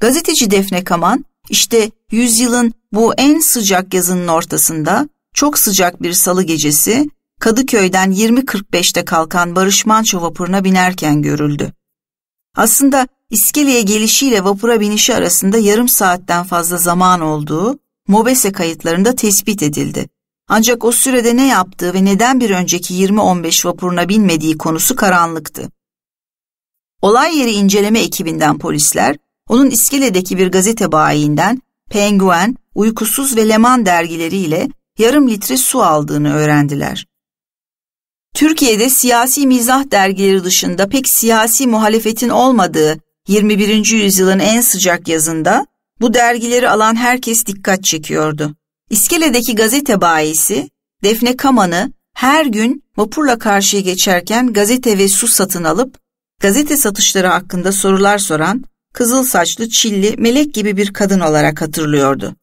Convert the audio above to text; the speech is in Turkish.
Gazeteci Defne Kaman işte yüzyılın bu en sıcak yazının ortasında çok sıcak bir salı gecesi Kadıköy'den 20.45'te kalkan Barış Manço vapuruna binerken görüldü. Aslında İskele'ye gelişiyle vapura binişi arasında yarım saatten fazla zaman olduğu MOBESE kayıtlarında tespit edildi. Ancak o sürede ne yaptığı ve neden bir önceki 20:15 vapuruna binmediği konusu karanlıktı. Olay yeri inceleme ekibinden polisler onun İskele'deki bir gazete bayiinden Penguen, Uykusuz ve Leman dergileriyle yarım litre su aldığını öğrendiler. Türkiye'de siyasi mizah dergileri dışında pek siyasi muhalefetin olmadığı 21. yüzyılın en sıcak yazında bu dergileri alan herkes dikkat çekiyordu. İskele'deki gazete bayisi Defne Kaman'ı her gün vapurla karşıya geçerken gazete ve su satın alıp gazete satışları hakkında sorular soran kızıl saçlı, çilli, melek gibi bir kadın olarak hatırlıyordu.